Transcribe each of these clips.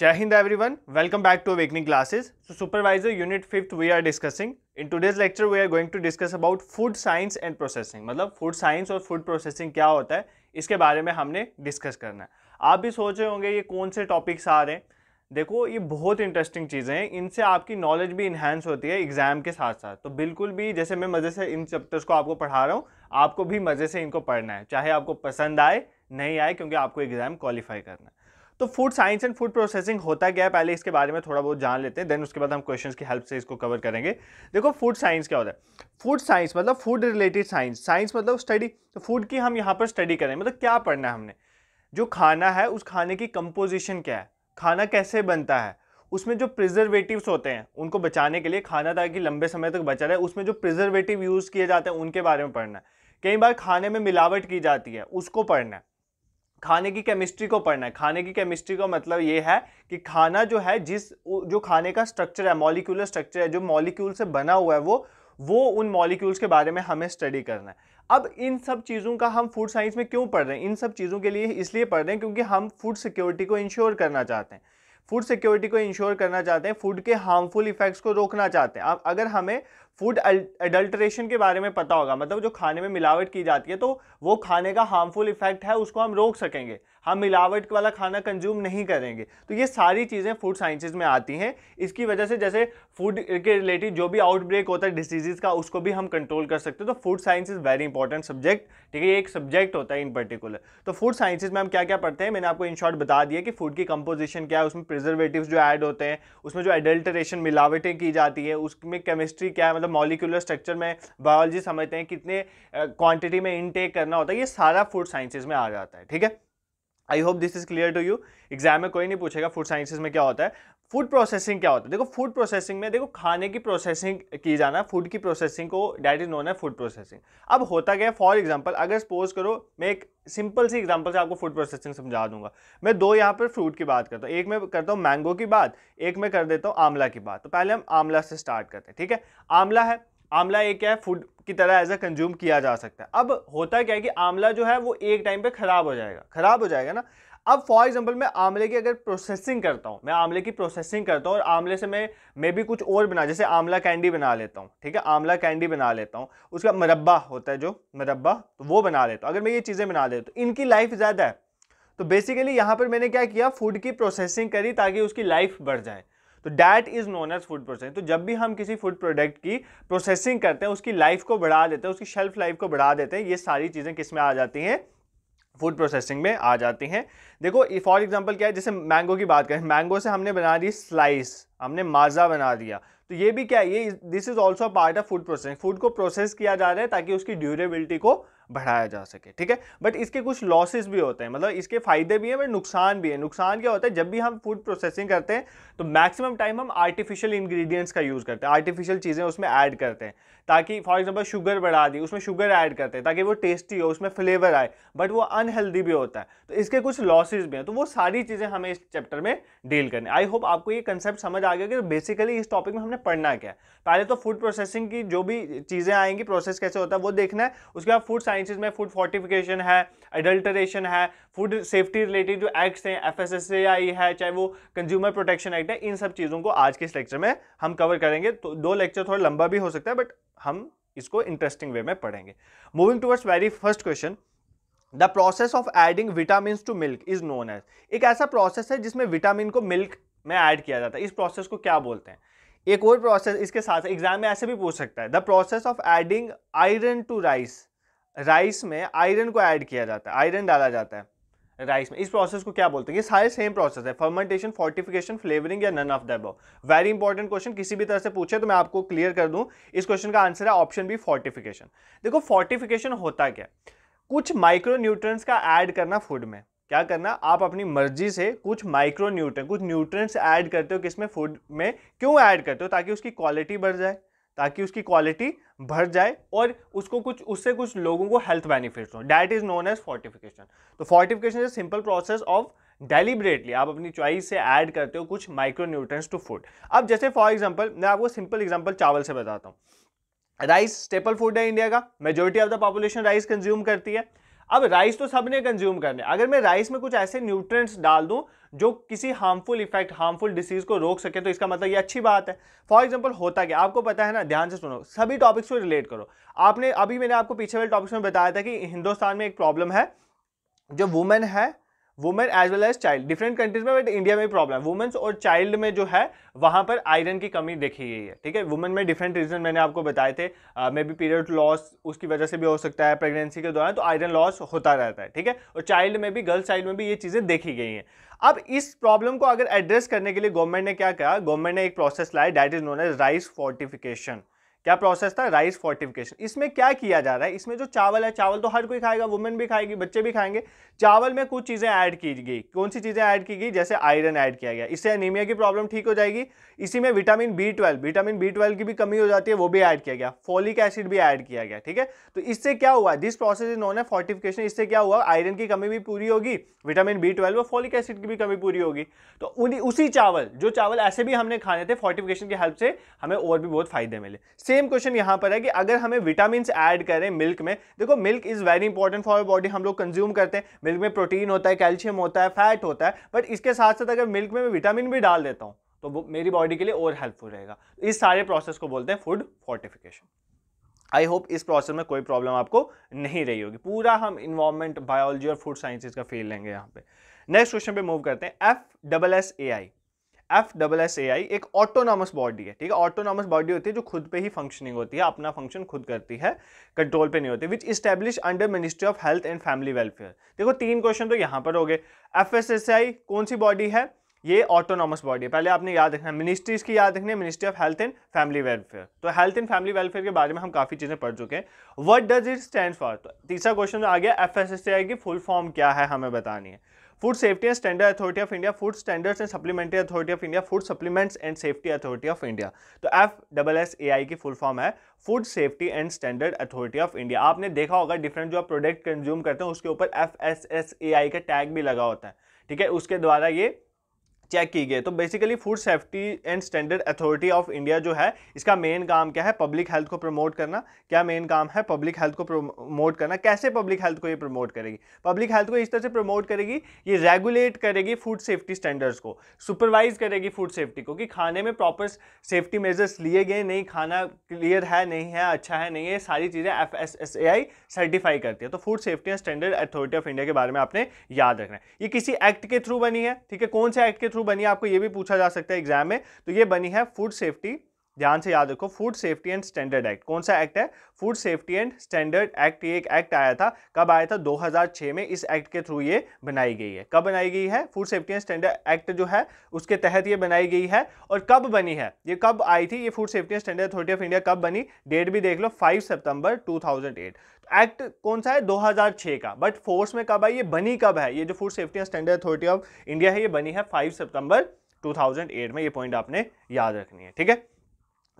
जय Hind one welcome back to awakening classes so supervisor unit fifth we are discussing in today's lecture we are going to discuss about food science and processing मतलब food science और food processing क्या होता है इसके बारे में हमने डिस्कस करना है आप भी सोच रहे होंगे ये कौन से टॉपिक्स आ रहे हैं देखो ये बहुत इंटरेस्टिंग चीज़ें हैं इनसे आपकी नॉलेज भी इन्हांस होती है एग्जाम के साथ साथ तो बिल्कुल भी जैसे मैं मज़े से इन चैप्टर्स को आपको पढ़ा रहा हूँ आपको भी मज़े से इनको पढ़ना है चाहे आपको पसंद आए नहीं आए क्योंकि आपको एग्ज़ाम क्वालिफाई करना है तो food science and food processing होता क्या है पहले इसके बारे में थोड़ा बहुत जान लेते हैं देन उसके बाद हम क्वेश्चन की हेल्प से इसको कवर करेंगे देखो फूड साइंस क्या होता है फूड साइंस मतलब फूड रिलेटेड साइंस साइंस मतलब स्टडी तो फूड की हम यहाँ पर स्टडी करें मतलब क्या पढ़ना है हमने जो खाना है उस खाने की कंपोजिशन क्या है खाना कैसे बनता है उसमें जो प्रिजर्वेटिव्स होते हैं उनको बचाने के लिए खाना ताकि तो लंबे समय तक बचा रहे उसमें जो प्रिजर्वेटिव यूज़ किए जाते हैं उनके बारे में पढ़ना है कई बार खाने में मिलावट की जाती है उसको पढ़ना है खाने की केमिस्ट्री को पढ़ना है खाने की केमिस्ट्री का मतलब ये है कि खाना जो है जिस जो खाने का स्ट्रक्चर है मॉलिक्यूलर स्ट्रक्चर है जो मॉलिक्यूल से बना हुआ है वो वो उन मॉलिक्यूल्स के बारे में हमें स्टडी करना है अब इन सब चीज़ों का हम फूड साइंस में क्यों पढ़ रहे हैं इन सब चीज़ों के लिए इसलिए पढ़ रहे हैं क्योंकि हम फूड सिक्योरिटी को इंश्योर करना चाहते हैं फूड सिक्योरिटी को इंश्योर करना चाहते हैं फूड के हार्मफुल इफेक्ट्स को रोकना चाहते हैं अगर हमें फूड एडल्ट्रेशन के बारे में पता होगा मतलब जो खाने में मिलावट की जाती है तो वो खाने का हार्मफुल इफेक्ट है उसको हम रोक सकेंगे हम मिलावट वाला खाना कंज्यूम नहीं करेंगे तो ये सारी चीज़ें फूड साइंसेज में आती हैं इसकी वजह से जैसे फूड के रिलेटेड जो भी आउटब्रेक होता है डिसीजेज का उसको भी हम कंट्रोल कर सकते हैं तो food science is very important subject ठीक है ये एक सब्जेक्ट होता है इन पर्टिकुलर तो फूड साइंसेज में हम क्या क्या पढ़ते हैं मैंने आपको इन शॉर्ट बता दिया कि फूड की कंपोजिशन क्या है उसमें प्रिजर्वेटिव जो ऐड होते हैं उसमें जो एडल्टरेशन मिलावटें की जाती है उसमें केमिस्ट्री क्या है मतलब मॉलिकुलर स्ट्रक्चर में बायोलॉजी समझते हैं कितने क्वांटिटी में इनटेक करना होता है ये सारा फूड साइंसेज में आ जाता है ठीक है I hope this is clear to you exam में कोई नहीं पूछेगा फूड साइंसिस में क्या होता है फूड प्रोसेसिंग क्या होता है देखो फूड प्रोसेसिंग में देखो खाने की प्रोसेसिंग की जाना फूड की प्रोसेसिंग को डैट इज नोन है फूड प्रोसेसिंग अब होता क्या है फॉर एग्जाम्पल अगर सपोज करो मैं एक सिंपल सी एग्जाम्पल से आपको फूड प्रोसेसिंग समझा दूंगा मैं दो यहाँ पर फ्रूट की बात करता हूँ एक मैं करता हूँ मैंगो की बात एक मैं कर देता हूँ आंवला की बात तो पहले हम आंवला से स्टार्ट करते हैं ठीक है आंवला है आंवला एक है फूड की तरह एज अ कंज्यूम किया जा सकता है अब होता क्या है कि आंवला जो है वो एक टाइम पे ख़राब हो जाएगा ख़राब हो जाएगा ना अब फॉर एग्जाम्पल मैं आंवले की अगर प्रोसेसिंग करता हूँ मैं आंवले की प्रोसेसिंग करता हूँ और आंवले से मैं मे भी कुछ और बना जैसे आंवला कैंडी बना लेता हूँ ठीक है आंवला कैंडी बना लेता हूँ उसका मरबा होता है जो मरबा तो वो बना लेता हूँ अगर मैं ये चीज़ें बना लेता हूँ तो इनकी लाइफ ज़्यादा है तो बेसिकली यहाँ पर मैंने क्या किया फूड की प्रोसेसिंग करी ताकि उसकी लाइफ बढ़ जाए तो that is known as food processing तो जब भी हम किसी फूड प्रोडक्ट की प्रोसेसिंग करते हैं उसकी लाइफ को बढ़ा देते हैं उसकी शेल्फ लाइफ को बढ़ा देते हैं ये सारी चीज़ें किस में आ जाती हैं फूड प्रोसेसिंग में आ जाती हैं देखो फॉर एग्जाम्पल क्या है जैसे मैंगो की बात करें मैंगो से हमने बना दी स्लाइस हमने माजा बना दिया तो ये भी क्या है ये this is also part of food processing food को प्रोसेस किया जा रहा है ताकि उसकी ड्यूरेबिलिटी को बढ़ाया जा सके ठीक है बट इसके कुछ लॉसेस भी होते हैं मतलब इसके फ़ायदे भी हैं बट नुकसान भी है नुकसान क्या होता है जब भी हम फूड प्रोसेसिंग करते हैं तो मैक्सिमम टाइम हम आर्टिफिशियल इंग्रेडिएंट्स का यूज़ करते हैं आर्टिफिशियल चीज़ें उसमें ऐड करते हैं ताकि फॉर एग्जांपल शुगर बढ़ा दी उसमें शुगर ऐड करते हैं ताकि वो टेस्टी हो उसमें फ्लेवर आए बट वो अनहेल्दी भी होता है तो इसके कुछ लॉसेज भी हैं तो वो सारी चीज़ें हमें इस चैप्टर में डील करनी आई होप आपको ये कंसेप्ट समझ आ गया कि बेसिकली इस टॉपिक में हमने पढ़ना क्या है पहले तो फूड प्रोसेसिंग की जो भी चीज़ें आएंगी प्रोसेस कैसे होता है वो देखना है उसके बाद फूड साइंसेज में फूड फोर्टिफिकेशन है एडल्टरेशन है फूड सेफ्टी रिलेटेड जो एक्ट्स हैं एफ एस आई है चाहे वो कंज्यूमर प्रोटेक्शन एक्ट है इन सब चीज़ों को आज के इस लेक्चर में हम कवर करेंगे तो दो लेक्चर थोड़ा लंबा भी हो सकता है बट हम इसको इंटरेस्टिंग वे में पढ़ेंगे moving towards very first question the process of adding vitamin to milk is known as एक ऐसा प्रोसेस है जिसमें विटामिन को मिल्क में ऐड किया जाता है इस प्रोसेस को क्या बोलते हैं एक और प्रोसेस इसके साथ एग्जाम में ऐसे भी पूछ सकता है the process of adding iron to rice rice में आयरन को ऐड किया जाता है आयरन डाला जाता है राइस में इस प्रोसेस को क्या बोलते हैं ये सारे सेम प्रोसेस है फर्मेंटेशन फोर्टिफिकेशन फ्लेवरिंग या none of the above very important question किसी भी तरह से पूछे तो मैं आपको क्लियर कर दूं इस क्वेश्चन का आंसर है ऑप्शन बी फोर्टिफिकेशन देखो फोर्टिफिकेशन होता क्या कुछ माइक्रो न्यूट्रंस का ऐड करना फूड में क्या करना आप अपनी मर्जी से कुछ माइक्रो न्यूट्रंस कुछ न्यूट्रंस ऐड करते हो किसमें फूड में क्यों ऐड करते हो ताकि उसकी क्वालिटी बढ़ जाए ताकि उसकी क्वालिटी बढ़ जाए और उसको कुछ उससे कुछ लोगों को हेल्थ बेनिफिट हो that is known as fortification तो fortification is simple process of deliberately आप अपनी चॉइस से ऐड करते हो कुछ माइक्रो न्यूट्रंस टू फूड अब जैसे फॉर एग्जाम्पल मैं आपको सिंपल एग्जाम्पल चावल से बताता हूँ राइस स्टेपल फूड है इंडिया का majority of the population rice consume करती है अब राइस तो सबने कंज्यूम करने अगर मैं राइस में कुछ ऐसे न्यूट्रिएंट्स डाल दूं जो किसी हार्मफुल इफेक्ट हार्मफुल डिसीज को रोक सके तो इसका मतलब ये अच्छी बात है फॉर एग्जाम्पल होता क्या आपको पता है ना ध्यान से सुनो सभी टॉपिक्स को रिलेट करो आपने अभी मैंने आपको पीछे वाले टॉपिक्स में बताया था कि हिंदुस्तान में एक प्रॉब्लम है जो वुमेन है women as well as child different countries में बट इंडिया में प्रॉब्लम है वुमेन्स और चाइल्ड में जो है वहाँ पर आयरन की कमी देखी गई है ठीक है वुमेन में डिफरेंट रीजन मैंने आपको बताए थे मे बी पीरियड लॉस उसकी वजह से भी हो सकता है प्रेगनेंसी के दौरान तो आयरन लॉस होता रहता है ठीक है और चाइल्ड में भी गर्ल्स चाइल्ड में भी ये चीज़ें देखी गई हैं अब इस प्रॉब्लम को अगर एड्रेस करने के लिए गवर्नमेंट ने क्या कहा गवर्नमेंट ने एक प्रोसेस लाया that is known as rice fortification क्या प्रोसेस था राइस फोर्टिफिकेशन इसमें क्या किया जा रहा है इसमें जो चावल है चावल तो हर कोई खाएगा वुमेन भी खाएगी बच्चे भी खाएंगे चावल में कुछ चीज़ें ऐड की गई कौन सी चीज़ें ऐड की गई जैसे आयरन ऐड किया गया इससे एनीमिया की प्रॉब्लम ठीक हो जाएगी इसी में vitamin B twelve vitamin B twelve की भी कमी हो जाती है वो भी ऐड किया गया फोलिक एसिड भी ऐड किया गया ठीक है तो इससे क्या हुआ दिस प्रोसेस इज नॉन है फोर्टिफिकेशन इससे क्या हुआ आयरन की कमी भी पूरी होगी विटामिन बी ट्वेल्व और फोलिक एसिड की भी कमी पूरी होगी तो उसी चावल जो चावल ऐसे भी हमने खाने थे फोर्टिफिकेशन की हेल्प से हमें और भी बहुत फायदे मिले सेम क्वेश्चन यहां पर है कि अगर हमें विटामिन ऐड करें मिल्क में देखो milk is very important for body हम लोग कंज्यूम करते हैं मिल्क में प्रोटीन होता है कैल्शियम होता है फैट होता है बट इसके साथ साथ अगर मिल्क में मैं विटामिन भी डाल देता हूं तो वो मेरी बॉडी के लिए और हेल्पफुल रहेगा इस सारे प्रोसेस को बोलते हैं फूड फोर्टिफिकेशन आई होप इस प्रोसेस में कोई प्रॉब्लम आपको नहीं रही होगी पूरा हम इन्वायरमेंट बायोलॉजी और फूड साइंसिस का फील्ड लेंगे यहाँ पे नेक्स्ट क्वेश्चन पे मूव करते हैं F double S A I F double S A I एक ऑटोनॉमस बॉडी है ठीक है ऑटोनॉमस बॉडी होती है जो खुद पे ही फंक्शनिंग होती है अपना फंक्शन खुद करती है कंट्रोल पे नहीं होती which establish under ministry of health and family welfare देखो तीन क्वेश्चन तो यहाँ पर हो गए एफ एस एस आई कौन सी बॉडी है ये ऑटोनॉमस बॉडी है पहले आपने याद रखना है मिनिस्ट्रीज की याद रखनी है ministry of health and family welfare तो हेल्थ एंड फैमिली वेलफेयर के बारे में हम काफ़ी चीज़ें पढ़ चुके हैं what does it stand for तो तीसरा क्वेश्चन तो आ गया एफ की फुल फॉर्म क्या है हमें बतानी है food safety and standard authority of India food standards and supplementary authority of India food supplements and safety authority of India तो F double S A I की फुल फॉर्म है food safety and standard authority of India आपने देखा होगा different जो आप product consume करते हैं उसके ऊपर F S S A I का टैग भी लगा होता है ठीक है उसके द्वारा ये चेक की गई तो basically food safety and standard authority of India जो है इसका मेन काम क्या है पब्लिक हेल्थ को प्रमोट करना क्या मेन काम है पब्लिक हेल्थ को प्रमोट करना कैसे पब्लिक हेल्थ को ये प्रमोट करेगी पब्लिक हेल्थ को इस तरह से प्रमोट करेगी ये रेगुलेट करेगी फूड सेफ्टी स्टैंडर्ड्स को सुपरवाइज करेगी फूड सेफ्टी को कि खाने में प्रॉपर सेफ्टी मेजर्स लिए गए नहीं खाना क्लियर है नहीं है अच्छा है नहीं है सारी चीज़ें F S S A I certify करती है तो food safety and standard authority of India के बारे में आपने याद रखना है ये किसी एक्ट के थ्रू बनी है ठीक है कौन से एक्ट के थ्रू बनी आपको ये भी पूछा जा सकता है एग्जाम में तो ये बनी है फूड सेफ्टी ध्यान से याद रखो food safety and standard act कौन सा एक्ट है food safety and standard act ये एक एक्ट आया था कब आया था 2006 में इस एक्ट के थ्रू ये बनाई गई है कब बनाई गई है food safety and standard act जो है उसके तहत ये बनाई गई है और कब बनी है ये कब आई थी ये food safety and standard authority of India कब बनी डेट भी देख लो फाइव सितंबर टू एक्ट कौन सा है 2006 का बट फोर्स में कब आई ये बनी कब है ये जो food safety and standard authority of India है ये बनी है फाइव सितंबर 2008 में ये पॉइंट आपने याद रखनी है ठीक है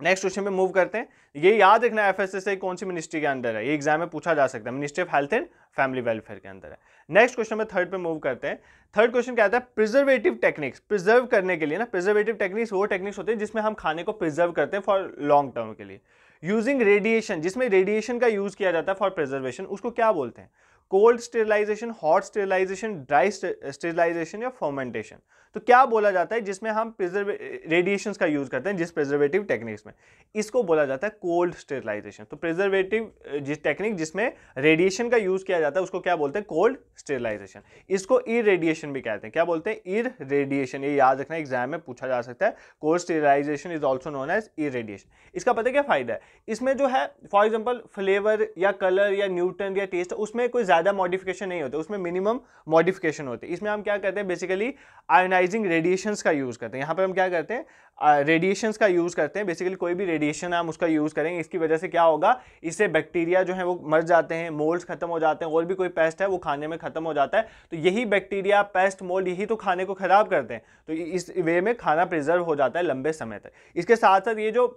नेक्स्ट क्वेश्चन पे मूव करते हैं ये याद रखना एफ एस कौन सी मिनिस्ट्री के अंदर है ये एग्जाम में पूछा जा सकता है ministry of health and family welfare के अंदर है नेक्स्ट क्वेश्चन में थर्ड पे मूव करते हैं थर्ड क्वेश्चन क्या आता है प्रिजर्वेटिव टेक्निक्स प्रिजर्व करने के लिए ना प्रिजर्वेटिव टेक्निक्स वो टेक्निक्स होते हैं जिसमें हम खाने को प्रिजर्व करते हैं फॉर लॉन्ग टर्म के लिए यूजिंग रेडिएशन जिसमें रेडिएशन का यूज किया जाता है फॉर प्रिजर्वेशन उसको क्या बोलते हैं cold sterilisation hot sterilisation dry sterilisation या फॉर्मेंटेशन तो क्या बोला जाता है जिसमें हम प्रिजर्व रेडिएशन का यूज़ करते हैं जिस प्रिजर्वेटिव टेक्निक्स में इसको बोला जाता है कोल्ड स्टेरिलाइजेशन तो प्रिजर्वेटिव जिस टेक्निक जिसमें रेडिएशन का यूज़ किया जाता है उसको क्या बोलते हैं कोल्ड स्टेरिलाइजेशन इसको ईर रेडिएशन भी कहते हैं क्या बोलते हैं ईर रेडिएशन ये याद रखना एग्जाम में पूछा जा सकता है cold sterilisation is also known as irradiation इसका पता क्या फ़ायदा है इसमें जो है फॉर एग्जाम्पल फ्लेवर या कलर या न्यूट्रन या टेस्ट उसमें कोई ज़्यादा मॉडिफिकेशन नहीं होते उसमें मिनिमम मॉडिफिकेशन होते इसमें हम क्या करते हैं बेसिकली आयोनाइजिंग रेडिएशंस का यूज़ करते हैं यहाँ पर हम क्या करते हैं रेडिएशंस का यूज़ करते हैं बेसिकली कोई भी रेडिएशन हम उसका यूज़ करेंगे इसकी वजह से क्या होगा इससे बैक्टीरिया जो है वो मर जाते हैं मोल्ड्स खत्म हो जाते हैं और भी कोई पेस्ट है वो खाने में खत्म हो जाता है तो यही बैक्टीरिया पेस्ट मोल्ड यही तो खाने को ख़राब करते हैं तो इस वे में खाना प्रिजर्व हो जाता है लंबे समय तक इसके साथ साथ ये जो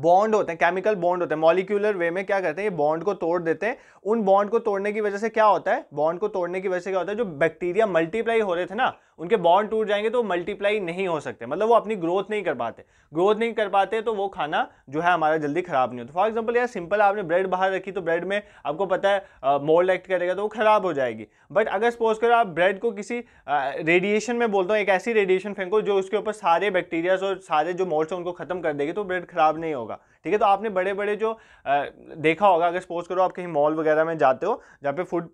बॉन्ड होते हैं केमिकल बॉन्ड होते हैं मॉलिक्यूलर वे में क्या करते हैं ये बॉन्ड को तोड़ देते हैं उन बॉन्ड को तोड़ने की वजह से क्या होता है बॉन्ड को तोड़ने की वजह से क्या होता है जो बैक्टीरिया मल्टीप्लाई हो रहे थे ना उनके बॉन्ड टूट जाएंगे तो मल्टीप्लाई नहीं हो सकते मतलब वो अपनी ग्रोथ नहीं कर पाते ग्रोथ नहीं कर पाते तो वो खाना जो है हमारा जल्दी ख़राब नहीं होता फॉर एग्जाम्पल यार सिंपल आपने ब्रेड बाहर रखी तो ब्रेड में आपको पता है मोल्ड एक्ट करेगा तो वो ख़राब हो जाएगी बट अगर सपोज करो आप ब्रेड को किसी रेडिएशन में बोलता हूँ एक ऐसी रेडिएशन फेंको जो उसके ऊपर सारे बैक्टीरियाज और सारे जो मोल्ड्स हैं उनको ख़त्म कर देगी तो ब्रेड ख़राब नहीं होगा ठीक है तो आपने बड़े बड़े जो देखा होगा अगर सपोज करो आप कहीं मॉल वगैरह में जाते हो जहाँ पे फूड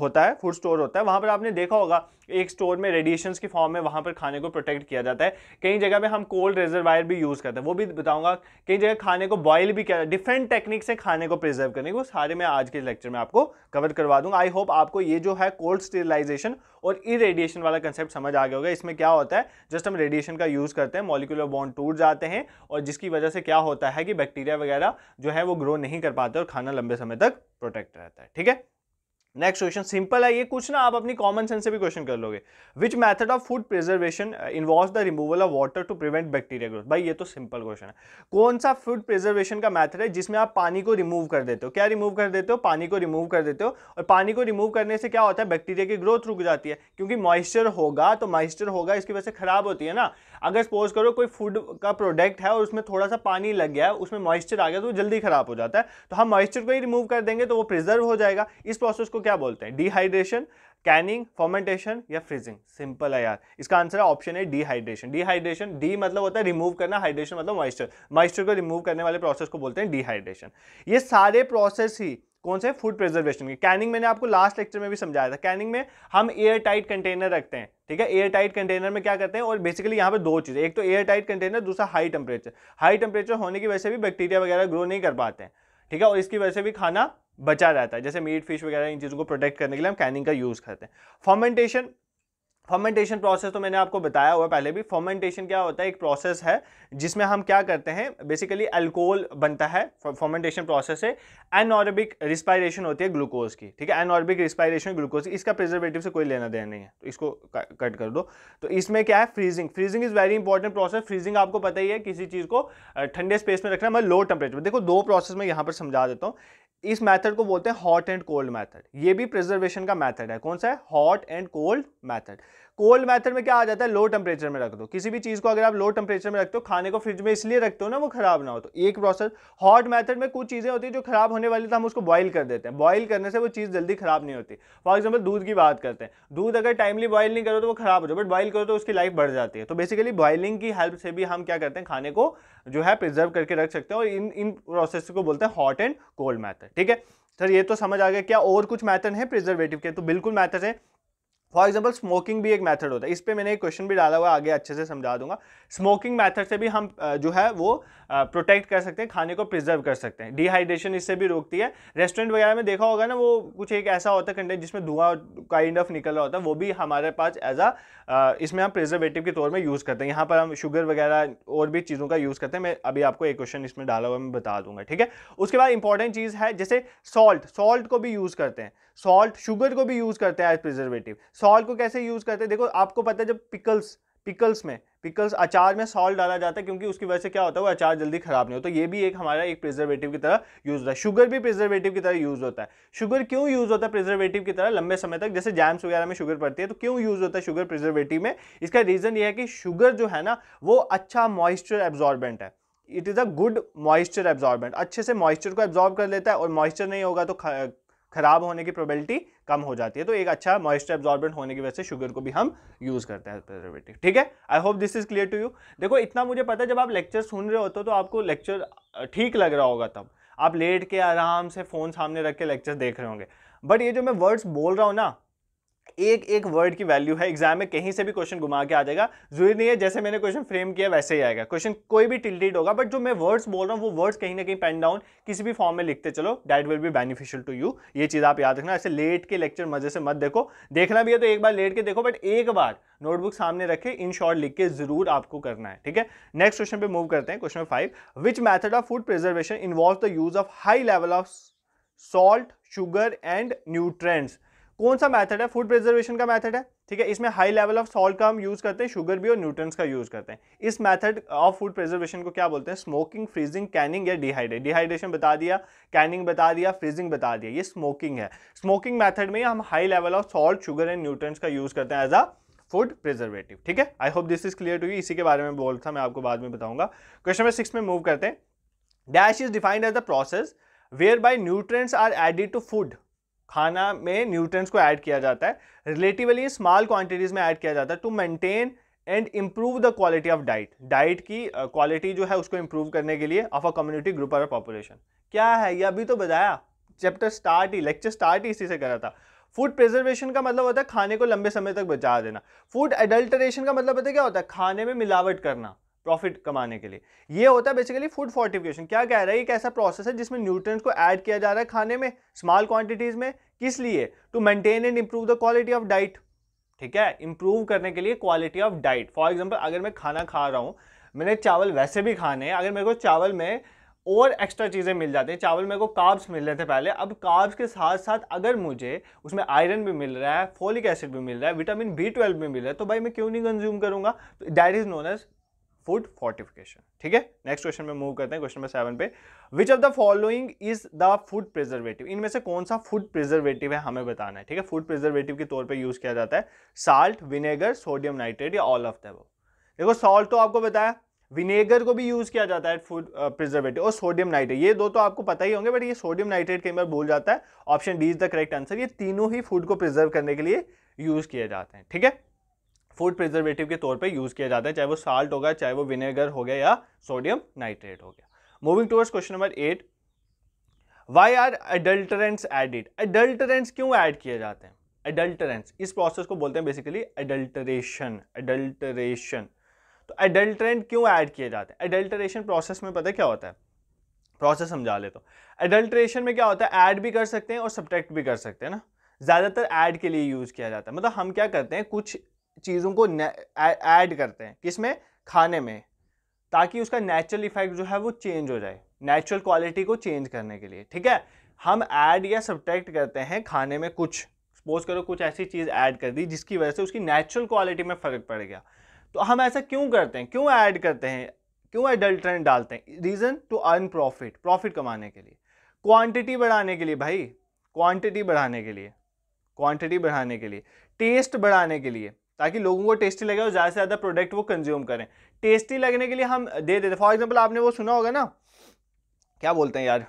होता है फूड स्टोर होता है वहाँ पर आपने देखा होगा एक स्टोर में रेडिएशन के फॉर्म में वहाँ पर खाने को प्रोटेक्ट किया जाता है कई जगह पर हम कोल्ड रिजर्वायर भी यूज़ करते हैं वो भी बताऊँगा कई जगह खाने को बॉयल भी किया डिफरेंट टेक्निक से खाने को प्रिजर्व करने को सारे मैं आज के लेक्चर में आपको कवर करवा दूँगा आई होप आपको ये जो है कोल्ड स्टेरलाइजेशन और ई रेडिएशन वाला कंसेप्ट समझ आ गया होगा इसमें क्या होता है जस्ट हम रेडिएशन का यूज़ करते हैं मॉलिकुलर बॉन्ड टूट जाते हैं और जिसकी वजह से क्या होता है कि बैक्टीरिया वगैरह जो है वो ग्रो नहीं कर पाते और खाना लंबे समय तक प्रोटेक्ट रहता है ठीक है नेक्स्ट क्वेश्चन सिंपल है ये कुछ ना आप अपनी कॉमन सेंस से भी क्वेश्चन कर लोगे which method of food preservation involve the removal of water to prevent bacteria growth भाई ये तो सिंपल क्वेश्चन है कौन सा फूड प्रिजर्वेशन का मेथड है जिसमें आप पानी को रिमूव कर देते हो क्या रिमूव कर देते हो पानी को रिमूव कर देते हो और पानी को रिमूव करने से क्या होता है बैक्टीरिया की ग्रोथ रुक जाती है क्योंकि मॉइस्चर होगा तो मॉइस्चर होगा इसकी वजह से खराब होती है ना अगर सपोज करो कोई फूड का प्रोडक्ट है और उसमें थोड़ा सा पानी लग गया है उसमें मॉइस्चर आ गया तो वो जल्दी ख़राब हो जाता है तो हम मॉइस्चर को ही रिमूव कर देंगे तो वो प्रिजर्व हो जाएगा इस प्रोसेस को क्या बोलते हैं डिहाइड्रेशन कैनिंग फॉर्मेंटेशन या फ्रीजिंग सिंपल है यार इसका आंसर है ऑप्शन है डिहाइड्रेशन डिहाइड्रेशन डी मतलब होता है रिमूव करना हाइड्रेशन मतलब मॉइस्चर मॉइस्चर को रिमूव करने वाले प्रोसेस को बोलते हैं डिहाइड्रेशन ये सारे प्रोसेस ही कौन से फूड प्रिजर्वेशन की कैनिंग मैंने आपको लास्ट लेक्चर में भी समझाया था कैनिंग में हम एयर टाइट कंटेनर रखते हैं ठीक है एयर टाइट कंटेनर में क्या करते हैं और बेसिकली यहाँ पे दो चीज़ें एक तो एयर टाइट कंटेनर दूसरा हाई टेम्परेचर हाई टेम्परेचर होने की वजह से भी बैक्टीरिया वगैरह ग्रो नहीं कर पाते हैं ठीक है और इसकी वजह से भी खाना बचा रहता है जैसे मीट फिश वगैरह इन चीज़ों को प्रोटेक्ट करने के लिए हम कैनिंग का यूज़ करते हैं फॉर्मेंटेशन फर्मेंटेशन प्रोसेस तो मैंने आपको बताया हुआ पहले भी फर्मेंटेशन क्या होता है एक प्रोसेस है जिसमें हम क्या करते हैं बेसिकली अल्कोहल बनता है फर्मेंटेशन प्रोसेस से एनऑर्बिक रिस्पायरेशन होती है ग्लूकोज की ठीक है एनऑर्बिक रिस्पायरेशन ग्लूकोज इसका प्रिजर्वेटिव से कोई लेना देना नहीं है तो इसको कट कर दो तो इसमें क्या है freezing freezing is very important process freezing आपको पता ही है किसी चीज़ को ठंडे स्पेस में रखना मैं लो टेम्परेचर देखो दो प्रोसेस में यहाँ पर समझा देता हूँ इस मेथड को बोलते हैं हॉट एंड कोल्ड मेथड ये भी प्रिजर्वेशन का मेथड है कौन सा है hot and cold method cold method में क्या आ जाता है लो टेम्परेचर में रख दो किसी भी चीज़ को अगर आप लो टेम्परेचर में रखते हो खाने को फ्रिज में इसलिए रखते हो ना वो खराब ना हो तो एक प्रोसेस हॉट मैथड में कुछ चीज़ें होती है जो खराब होने वाली तो हम उसको बॉयल कर देते हैं बॉयल करने से वो चीज़ जल्दी खराब नहीं होती फॉर एग्जाम्पल दूध की बात करते हैं दूध अगर टाइमली बॉयल नहीं करो तो वो खराब हो जाए बट बॉयल करो तो उसकी लाइफ बढ़ जाती है तो बेसिकली बॉयलिंग की हेल्प से भी हम क्या करते हैं खाने को जो है प्रिजर्व करके रख सकते हैं और इन इन प्रोसेस को बोलते हैं हॉट एंड कोल्ड मैथड ठीक है सर ये तो समझ आ गया क्या और कुछ मैथड है प्रिजर्वेटिव के तो बिल्कुल मैथड है फॉर एग्जाम्पल स्मोकिंग भी एक मैथड होता है इस पर मैंने एक क्वेश्चन भी डाला हुआ आगे अच्छे से समझा दूंगा स्मोकिंग मैथड से भी हम जो है वो प्रोटेक्ट कर सकते हैं खाने को प्रिजर्व कर सकते हैं डिहाइड्रेशन इससे भी रोकती है रेस्टोरेंट वगैरह में देखा होगा ना वो कुछ एक ऐसा होता है कंटेंट जिसमें धुआं काइंड ऑफ निकल रहा होता है वो भी हमारे पास एज अ इसमें हम प्रिजर्वेटिव के तौर में यूज़ करते हैं यहाँ पर हम शुगर वगैरह और भी चीज़ों का यूज़ करते हैं मैं अभी आपको एक क्वेश्चन इसमें डाला हुआ मैं बता दूंगा ठीक है उसके बाद इंपॉर्टेंट चीज़ है जैसे सॉल्ट सॉल्ट को भी यूज़ करते हैं सॉल्ट शुगर को भी यूज़ करते हैं एज प्रिजर्वेटिव सॉल्ट को कैसे यूज़ करते हैं देखो आपको पता है जब पिकल्स पिकल्स में पिकल्स अचार में सॉल्ट डाला जाता है क्योंकि उसकी वजह से क्या होता है वो अचार जल्दी खराब नहीं होता तो ये भी एक हमारा एक प्रिजर्वेटिव की तरह यूज़ होता है शुगर भी प्रिजर्वेटिव की तरह यूज़ होता है शुगर क्यों यूज़ होता है प्रिजर्वेटिव की तरह लंबे समय तक जैसे जैम्स वगैरह में शुगर पड़ती है तो क्यों यूज़ होता है शुगर प्रिजर्वेटिव में इसका रीज़न ये है कि शुगर जो है ना वो अच्छा मॉइस्चर एब्जॉर्बेंट है it is a good moisture absorbent अच्छे से मॉइस्चर को एब्जॉर्ब कर लेता है और मॉइस्चर नहीं होगा तो खराब होने की प्रोबेबिलिटी कम हो जाती है तो एक अच्छा मॉइस्चर एब्जॉर्बेंट होने की वजह से शुगर को भी हम यूज़ करते हैं प्रिजर्वेटिव ठीक है I hope this is clear to you देखो इतना मुझे पता है जब आप लेक्चर सुन रहे होते हो तो आपको लेक्चर ठीक लग रहा होगा तब आप लेट के आराम से फ़ोन सामने रख के लेक्चर देख रहे होंगे बट ये जो मैं वर्ड्स बोल रहा हूँ ना एक एक वर्ड की वैल्यू है एग्जाम में कहीं से भी क्वेश्चन घुमा के आ जाएगा जरूरी नहीं है जैसे मैंने क्वेश्चन फ्रेम किया वैसे ही आएगा क्वेश्चन कोई भी टिल्टेड होगा बट जो मैं वर्ड्स बोल रहा हूँ वो वर्ड्स कहीं ना कहीं पेन डाउन किसी भी फॉर्म में लिखते चलो that will be beneficial to you ये चीज़ आप याद रखना ऐसे लेट के लेक्चर मजे से मत देखो देखना भी है तो एक बार लेट के देखो बट एक बार नोटबुक सामने रखे इन शॉर्ट लिख के जरूर आपको करना है ठीक है नेक्स्ट क्वेश्चन पे मूव करते हैं question five which method of food preservation involve the use of high level of salt sugar and nutrients कौन सा मेथड है फूड प्रिजर्वेशन का मेथड है ठीक है इसमें हाई लेवल ऑफ सॉल्ट का हम यूज़ करते हैं शुगर भी और न्यूट्रंस का यूज़ करते हैं इस मेथड ऑफ फूड प्रिजर्वेशन को क्या बोलते हैं स्मोकिंग फ्रीजिंग कैनिंग या डिहाइड्रेट डिहाइड्रेशन बता दिया कैनिंग बता दिया फ्रीजिंग बता दिया ये स्मोकिंग है स्मोकिंग मैथड में हम high level of salt sugar and nutrients का यूज़ करते हैं एज अ फूड प्रिजर्वेटिव ठीक है I hope this is clear to you इसी के बारे में बोल था मैं आपको बाद में बताऊंगा क्वेश्चन नंबर सिक्स में मूव करते हैं dash is defined as the process whereby nutrients are added to food खाना में न्यूट्रेंट्स को ऐड किया जाता है रिलेटिवली स्मॉल क्वांटिटीज़ में ऐड किया जाता है to maintain and improve the quality of diet diet की क्वालिटी uh, जो है उसको इम्प्रूव करने के लिए ऑफ अ कम्युनिटी ग्रुप और पॉपुलेशन क्या है ये अभी तो बताया चैप्टर स्टार्ट ही लेक्चर स्टार्ट ही इसी से करा था फूड प्रिजर्वेशन का मतलब होता है खाने को लंबे समय तक बचा देना फूड एडल्टरेशन का मतलब पता क्या होता है खाने में मिलावट करना प्रॉफिट कमाने के लिए ये होता है बेसिकली फूड फोर्टिफिकेशन क्या कह रहा है एक ऐसा प्रोसेस है जिसमें न्यूट्रिएंट्स को ऐड किया जा रहा है खाने में स्मॉल क्वांटिटीज में किस लिए to maintain and improve the quality of diet ठीक है इंप्रूव करने के लिए quality of diet for example अगर मैं खाना खा रहा हूँ मैंने चावल वैसे भी खाने हैं अगर मेरे को चावल में और एक्स्ट्रा चीज़ें मिल जाती हैं चावल मेरे को काब्स मिल रहे थे पहले अब काब्स के साथ साथ अगर मुझे उसमें आयरन भी मिल रहा है फोलिक एसिड भी मिल रहा है विटामिन बी ट्वेल्व भी मिल रहा है तो भाई मैं क्यों नहीं कंज्यूम करूँगा that is known as food fortification ठीक है नेक्स्ट क्वेश्चन में मूव करते हैं क्वेश्चन नंबर सेवन पे which of the following is the food preservative इनमें से कौन सा फूड प्रिजर्वेटिव है हमें बताना है ठीक है फूड प्रिजर्वेटिव के तौर पे यूज किया जाता है साल्ट विनेगर सोडियम नाइट्रेट या ऑल ऑफ द वो देखो सॉल्ट तो आपको बताया विनेगर को भी यूज किया जाता है फूड प्रिजर्वेटिव और सोडियम नाइट्रेट ये दो तो आपको पता ही होंगे बट ये सोडियम नाइट्रेट कई बार भूल जाता है option D is the correct answer ये तीनों ही फूड को प्रिजर्व करने के लिए यूज किए जाते हैं ठीक है थीके? फूड प्रिजर्वेटिव के तौर पे यूज़ किया जाता है चाहे वो साल्ट होगा चाहे वो विनेगर हो गया या सोडियम नाइट्रेट हो गया moving towards question number eight why are adulterants added adulterants क्यों ऐड किए जाते हैं एडल्टरेंट्स इस प्रोसेस को बोलते हैं बेसिकली एडल्टरेशन एडल्टरेशन तो एडल्टरेंट क्यों ऐड किए जाते हैं एडल्टरेशन प्रोसेस में पता क्या होता है प्रोसेस समझा ले तो. एडल्ट्रेशन में क्या होता है ऐड भी कर सकते हैं और सब्ट्रैक्ट भी कर सकते हैं ना ज़्यादातर ऐड के लिए यूज़ किया जाता है मतलब हम क्या करते हैं कुछ चीज़ों को ऐड करते हैं किसमें खाने में ताकि उसका नेचुरल इफेक्ट जो है वो चेंज हो जाए नेचुरल क्वालिटी को चेंज करने के लिए ठीक है हम ऐड या सब्ट्रैक्ट करते हैं खाने में कुछ सपोज करो कुछ ऐसी चीज़ ऐड कर दी जिसकी वजह से उसकी नेचुरल क्वालिटी में फ़र्क पड़ गया तो हम ऐसा क्यों करते हैं क्यों ऐड करते हैं क्यों एडल्ट्रेंट डालते हैं reason to earn profit profit कमाने के लिए क्वांटिटी बढ़ाने के लिए भाई क्वांटिटी बढ़ाने के लिए क्वांटिटी बढ़ाने के लिए टेस्ट बढ़ाने के लिए ताकि लोगों को टेस्टी लगे और ज़्यादा से ज़्यादा प्रोडक्ट वो कंज्यूम करें टेस्टी लगने के लिए हम दे देते फॉर एग्जाम्पल आपने वो सुना होगा ना क्या बोलते हैं यार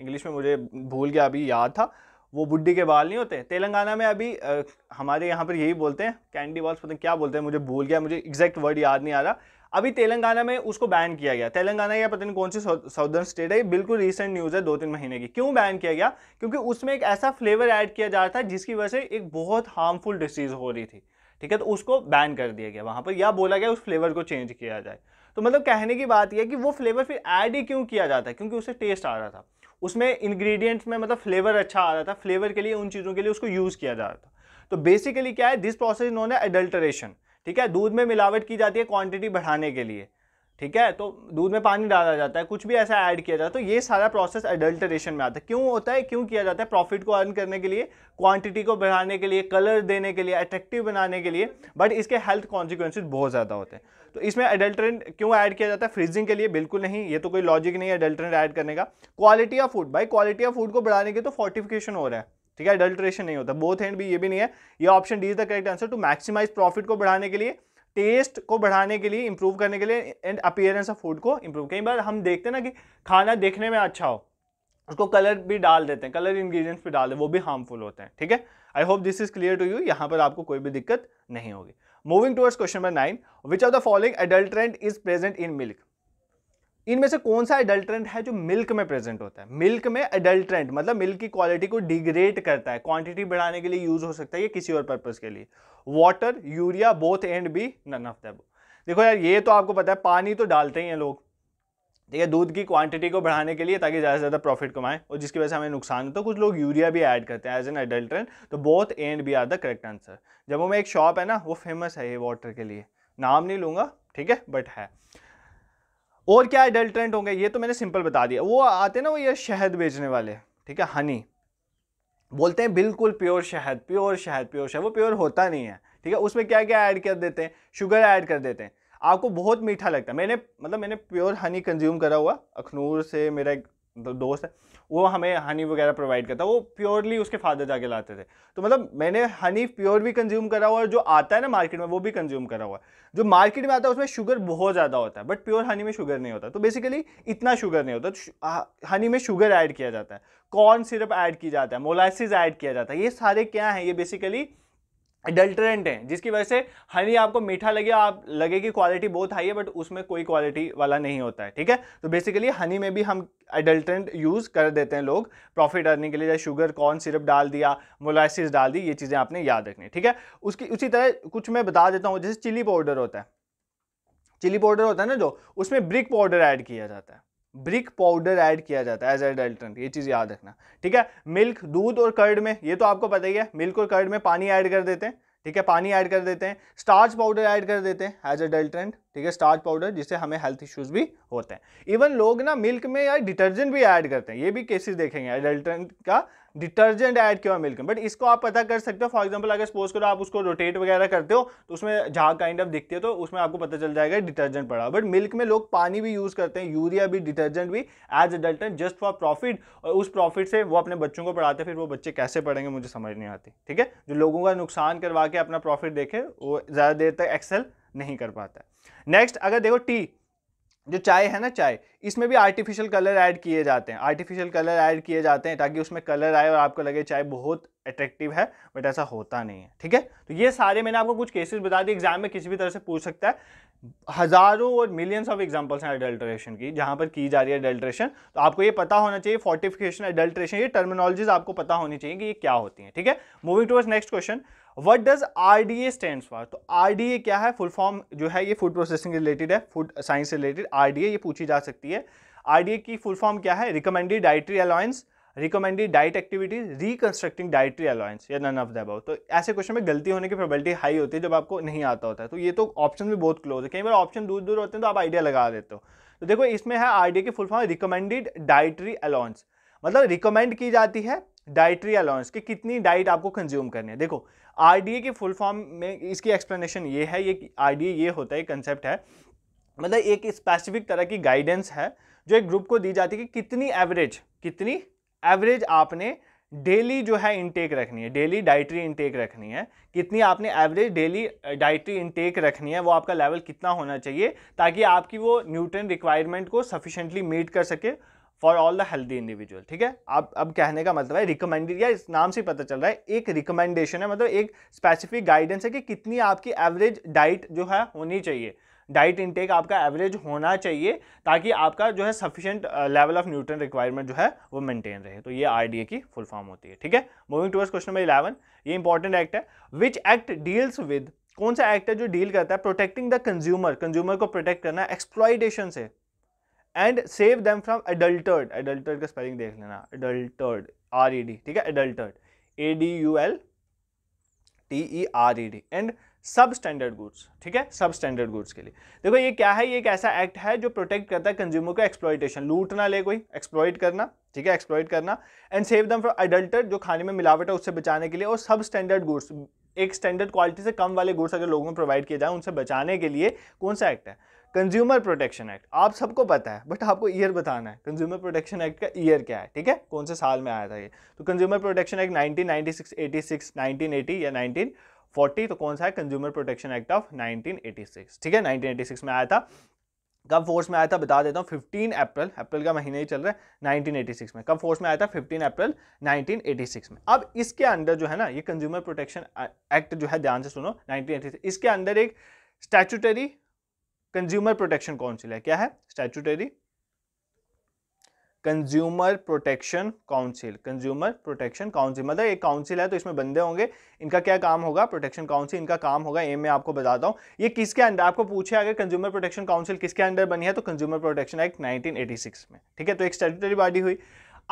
इंग्लिश में मुझे भूल गया अभी याद था वो बुढ़ी के बाल नहीं होते तेलंगाना में अभी आ, हमारे यहाँ पर यही बोलते हैं कैंडी बॉल्स पता क्या बोलते हैं मुझे भूल गया मुझे एग्जैक्ट वर्ड याद नहीं आ रहा अभी तेलंगाना में उसको बैन किया गया तेलंगाना या पता नहीं कौन सी साउदर्न स्टेट है बिल्कुल रिसेंट न्यूज़ है दो तीन महीने की क्यों बैन किया गया क्योंकि उसमें एक ऐसा फ्लेवर ऐड किया जा रहा था जिसकी वजह से एक बहुत हार्मफुल डिसीज़ हो रही थी ठीक है तो उसको बैन कर दिया गया वहाँ पर या बोला गया उस फ्लेवर को चेंज किया जाए तो मतलब कहने की बात यह है कि वो फ्लेवर फिर ऐड ही क्यों किया जाता है क्योंकि उसे टेस्ट आ रहा था उसमें इंग्रेडिएंट्स में मतलब फ्लेवर अच्छा आ रहा था फ्लेवर के लिए उन चीज़ों के लिए उसको यूज़ किया जा रहा था तो बेसिकली क्या है दिस प्रोसेस नोन है एडल्टरेशन ठीक है दूध में मिलावट की जाती है क्वांटिटी बढ़ाने के लिए ठीक है तो दूध में पानी डाला जाता है कुछ भी ऐसा ऐड किया जाता है तो ये सारा प्रोसेस एडल्टरेशन में आता है क्यों होता है क्यों किया जाता है प्रॉफिट को अर्न करने के लिए क्वांटिटी को बढ़ाने के लिए कलर देने के लिए अट्रैक्टिव बनाने के लिए बट इसके हेल्थ कॉन्सिक्वेंसेज बहुत ज़्यादा होते हैं तो इसमें एडल्ट्रेंट क्यों ऐड किया जाता है फ्रीजिंग के लिए बिल्कुल नहीं ये तो कोई लॉजिक नहीं है एडल्टरेंट ऐड करने का क्वालिटी ऑफ फूड भाई क्वालिटी ऑफ फूड को बढ़ाने के तो फोर्टिफिकेशन हो रहा है ठीक है एडल्ट्रेशन नहीं होता बोथ हैंड भी ये भी नहीं है ये option D is the correct answer to maximise profit को बढ़ाने के लिए टेस्ट को बढ़ाने के लिए इंप्रूव करने के लिए एंड अपियरेंस ऑफ फूड को इंप्रूव कई बार हम देखते हैं ना कि खाना देखने में अच्छा हो उसको कलर भी डाल देते हैं कलर इंग्रेडिएंट्स भी डाल देते वो भी हार्मफुल होते हैं ठीक है I hope this is clear to you यहाँ पर आपको कोई भी दिक्कत नहीं होगी moving towards question number nine which of the following adulterant is present in milk इनमें से कौन सा एडल्ट्रेंट है जो मिल्क में प्रेजेंट होता है मिल्क में एडल्ट्रेंट मतलब मिल्क की क्वालिटी को डिग्रेड करता है क्वांटिटी बढ़ाने के लिए यूज हो सकता है या किसी और पर्पज के लिए water urea both and B none of that देखो यार ये तो आपको पता है पानी तो डालते ही हैं लोग ठीक है दूध की क्वांटिटी को बढ़ाने के लिए ताकि ज़्यादा से ज़्यादा प्रॉफिट कमाएं और जिसकी वजह से हमें नुकसान होता तो है कुछ लोग यूरिया भी ऐड करते हैं एज एन एडल्ट्रेंट तो both and B are the correct answer जब में एक शॉप है ना वो फेमस है ये वाटर के लिए नाम नहीं लूँगा ठीक है बट है और क्या एडल्ट्रेंट होंगे ये तो मैंने सिंपल बता दिया वो आते ना वो ये शहद बेचने वाले ठीक है हनी बोलते हैं बिल्कुल प्योर शहद प्योर शहद प्योर शहद वो प्योर होता नहीं है ठीक है उसमें क्या क्या ऐड कर देते हैं शुगर ऐड कर देते हैं आपको बहुत मीठा लगता है मैंने मतलब मैंने प्योर हनी कंज्यूम करा हुआ अखनूर से मेरा एक मतलब दोस्त है वो हमें हनी वगैरह प्रोवाइड करता वो प्योरली उसके फादर जाके लाते थे तो मतलब मैंने हनी प्योर भी कंज्यूम करा हुआ और जो आता है ना मार्केट में वो भी कंज्यूम करा हुआ जो मार्केट में आता है उसमें शुगर बहुत ज़्यादा होता है बट प्योर हनी में शुगर नहीं होता तो बेसिकली इतना शुगर नहीं होता तो हनी में शुगर ऐड किया जाता है कॉर्न सिरप ऐड किया जाता है मोलासिस ऐड किया जाता है ये सारे क्या हैं ये बेसिकली एडल्ट्रेंट हैं जिसकी वजह से हनी आपको मीठा लगे आप लगे कि क्वालिटी बहुत हाई है बट उसमें कोई क्वालिटी वाला नहीं होता है ठीक है तो बेसिकली हनी में भी हम एडल्ट्रेंट यूज़ कर देते हैं लोग प्रॉफिट अर्निंग के लिए जैसे शुगर कॉर्न सिरप डाल दिया मोलासिस डाल दी ये चीज़ें आपने याद रखनी ठीक है उसकी उसी तरह कुछ मैं बता देता हूँ जैसे चिली पाउडर होता है चिली पाउडर होता है ना जो उसमें ब्रिक पाउडर ऐड किया जाता है ब्रिक पाउडर ऐड किया जाता है एज एडल्टन ये चीज़ याद रखना ठीक है मिल्क दूध और कर्ड में ये तो आपको पता ही है मिल्क और कर्ड में पानी ऐड कर देते हैं ठीक है पानी ऐड कर देते हैं स्टार्च पाउडर ऐड कर देते हैं एज एडल्टरेंट ठीक है स्टार्च पाउडर जिससे हमें हेल्थ इश्यूज भी होते हैं इवन लोग ना मिल्क में या डिटर्जेंट भी ऐड करते हैं ये भी केसेस देखेंगे एडल्टरेंट का डिटर्जेंट ऐड किया मिल्क में बट इसको आप पता कर सकते हो फॉर एग्जाम्पल अगर सपोज करो आप उसको रोटेट वगैरह करते हो तो उसमें झाग काइंड ऑफ दिखती है तो उसमें आपको पता चल जाएगा डिटर्जेंट पड़ा बट मिल्क में लोग पानी भी यूज़ करते हैं यूरिया भी डिटर्जेंट भी as adult just for profit और उस प्रॉफिट से वो अपने बच्चों को पढ़ाते फिर वो बच्चे कैसे पढ़ेंगे मुझे समझ नहीं आती ठीक है जो लोगों का नुकसान करवा के अपना प्रॉफिट देखे वो ज़्यादा देर तक एक्सेल नहीं कर पाता नेक्स्ट अगर देखो टी जो चाय है ना चाय इसमें भी आर्टिफिशियल कलर ऐड किए जाते हैं आर्टिफिशियल कलर ऐड किए जाते हैं ताकि उसमें कलर आए और आपको लगे चाय बहुत अट्रैक्टिव है बट ऐसा होता नहीं है ठीक है तो ये सारे मैंने आपको कुछ केसेस बता दिए एग्जाम में किसी भी तरह से पूछ सकता है हज़ारों और मिलियंस ऑफ एग्जाम्पल्स हैं अडल्ट्रेशन की जहाँ पर की जा रही है अडल्ट्रेशन तो आपको ये पता होना चाहिए फोर्टिफिकेशन एडल्ट्रेशन ये टर्मिनोलॉजीज आपको पता होनी चाहिए कि ये क्या होती हैं ठीक है moving towards next question what does R D A stand for तो आर डी ए क्या है फुल फॉर्म जो है ये फूड प्रोसेसिंग रिलेटेड है food science related R D A ये पूछी जा सकती है आर डी ए की फुल फॉर्म क्या है recommended dietary allowance recommended diet activities reconstructing dietary allowance या नन ऑफ द अबाउ तो ऐसे क्वेश्चन में गलती होने की प्रोबेबिलिटी हाई होती है जब आपको नहीं आता होता है तो ये तो ऑप्शन भी बहुत क्लोज है कई बार ऑप्शन दूर दूर होते हैं तो आप आइडिया लगा देते हो तो देखो इसमें है आर की full form recommended dietary allowance मतलब रिकमेंड की जाती है डाइट्री अलाउंस कि कितनी डाइट आपको कंज्यूम करनी है देखो ए की फुल फॉर्म में इसकी एक्सप्लेनेशन ये है ये ए ये होता है कंसेप्ट है मतलब एक स्पेसिफिक तरह की गाइडेंस है जो एक ग्रुप को दी जाती है कि कितनी एवरेज कितनी एवरेज आपने डेली जो है इनटेक रखनी है डेली डाइटरी इनटेक रखनी है कितनी आपने एवरेज डेली डाइटरी इनटेक रखनी है वो आपका लेवल कितना होना चाहिए ताकि आपकी वो न्यूट्रन रिक्वायरमेंट को सफिशेंटली मीट कर सके for all the healthy individual ठीक है अब अब कहने का मतलब है रिकमेंडेड या इस नाम से ही पता चल रहा है एक रिकमेंडेशन है मतलब एक स्पेसिफिक गाइडेंस है कि कितनी आपकी एवरेज डाइट जो है होनी चाहिए डाइट इनटेक आपका एवरेज होना चाहिए ताकि आपका जो है sufficient level of nutrient requirement जो है वो मेंटेन रहे तो ये आरडीए की फुल फॉर्म होती है ठीक है moving towards question number eleven ये इंपॉर्टेंट एक्ट है विच एक्ट डील्स विद कौन सा एक्ट है जो डील करता है प्रोटेक्टिंग द कंज्यूमर कंज्यूमर को प्रोटेक्ट करना एक्सप्लॉइटेशन से and save them from adulterated adulterated का स्पेलिंग देख लेना एडल्टर्ड आर ई डी ठीक है adulterated A D U L T E R E D and substandard goods ठीक है सब स्टैंडर्ड गुड्स के लिए देखो ये क्या है ये एक ऐसा एक्ट है जो प्रोटेक्ट करता है कंज्यूमर को एक्सप्लॉयटेशन लूट ना ले कोई एक्सप्लॉइट करना ठीक है एक्सप्लॉइट करना and save them from adulterate जो खाने में मिलावट है उससे बचाने के लिए और सब स्टैंडर्ड गुड्स एक स्टैंडर्ड क्वालिटी से कम वाले गुड्स अगर लोगों को प्रोवाइड किए जाए उनसे बचाने के लिए कौन सा एक्ट है कंज्यूमर प्रोटेक्शन एक्ट आप सबको पता है बट आपको ईयर बताना है कंज्यूमर प्रोटेक्शन एक्ट का ईयर क्या है ठीक है कौन से साल में आया था ये तो कंज्यूमर प्रोटेक्शन एक्ट 1996 86 1980 या 1940 तो कौन सा है कंज्यूमर प्रोटेक्शन एक्ट ऑफ 1986 ठीक है 1986 में आया था कब फोर्स में आया था बता देता हूँ 15 अप्रैल अप्रैल का महीना ही चल रहा है 1986 में कब फोर्स में आया था 15 अप्रैल 1986 में अब इसके अंदर जो है ना ये कंज्यूमर प्रोटेक्शन एक्ट जो है ध्यान से सुनो 1986 इसके अंदर एक स्टैचुटरी कंज्यूमर प्रोटेक्शन काउंसिल है क्या है statutory consumer protection council consumer protection council मतलब एक काउंसिल है तो इसमें बंदे होंगे इनका क्या काम होगा प्रोटेक्शन काउंसिल इनका काम होगा एम मैं आपको बताता हूँ ये किसके अंडर आपको पूछे अगर कंज्यूमर प्रोटेक्शन काउंसिल किसके अंडर बनी है तो कंज्यूमर प्रोटेक्शन एक्ट सिक्स में ठीक है तो एक स्टेटरी बॉडी हुई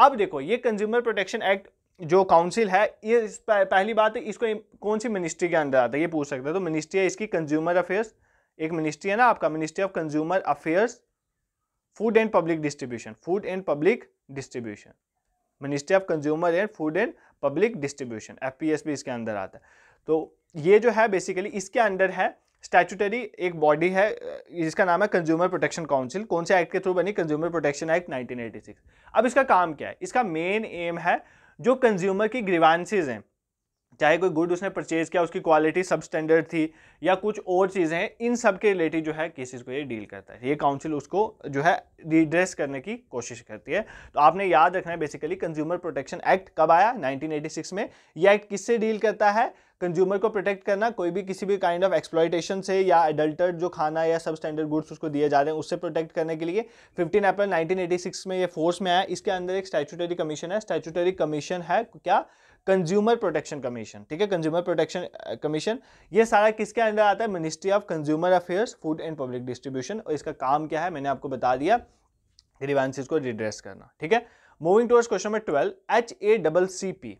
अब देखो ये कंज्यूमर प्रोटेक्शन एक्ट जो काउंसिल है ये पहली बात है तो इसको कौन सी मिनिस्ट्री के अंडर आता है ये पूछ सकते हैं तो मिनिस्ट्री है इसकी कंज्यूमर अफेयर्स एक मिनिस्ट्री है ना आपका ministry of consumer affairs food and public distribution food and public distribution ministry of consumer and food and public distribution F भी इसके अंदर आता है तो ये जो है बेसिकली इसके अंडर है स्टैचुटरी एक बॉडी है जिसका नाम है कंज्यूमर प्रोटेक्शन काउंसिल कौन से एक्ट के थ्रू बनी कंज्यूमर प्रोटेक्शन एक्ट 1986 अब इसका काम क्या है इसका मेन एम है जो कंज्यूमर की ग्रीवांसेज हैं चाहे कोई गुड उसने परचेज किया उसकी क्वालिटी सब स्टैंडर्ड थी या कुछ और चीज़ें हैं इन सब के रिलेटेड जो है केसेस को ये डील करता है ये काउंसिल उसको जो है रिड्रेस करने की कोशिश करती है तो आपने याद रखना है बेसिकली कंज्यूमर प्रोटेक्शन एक्ट कब आया 1986 में ये एक्ट किससे डील करता है कंज्यूमर को प्रोटेक्ट करना कोई भी किसी भी काइंड ऑफ एक्सप्लॉयटेशन से या एडल्टर्ड जो खाना या सब स्टैंडर्ड गुड्स उसको दिए जा रहे हैं उससे प्रोटेक्ट करने के लिए 15 अप्रैल 1986 में ये फोर्स में आया इसके अंदर एक स्टैचुटरी कमीशन है स्टैचुटरी कमीशन है क्या कंज्यूमर प्रोटेक्शन कमीशन ठीक है कंज्यूमर प्रोटेक्शन कमीशन ये सारा किसके अंडर आता है ministry of consumer affairs food and public distribution और इसका काम क्या है मैंने आपको बता दिया रिवांसिस को रिड्रेस करना ठीक है moving towards question number twelve H A double C P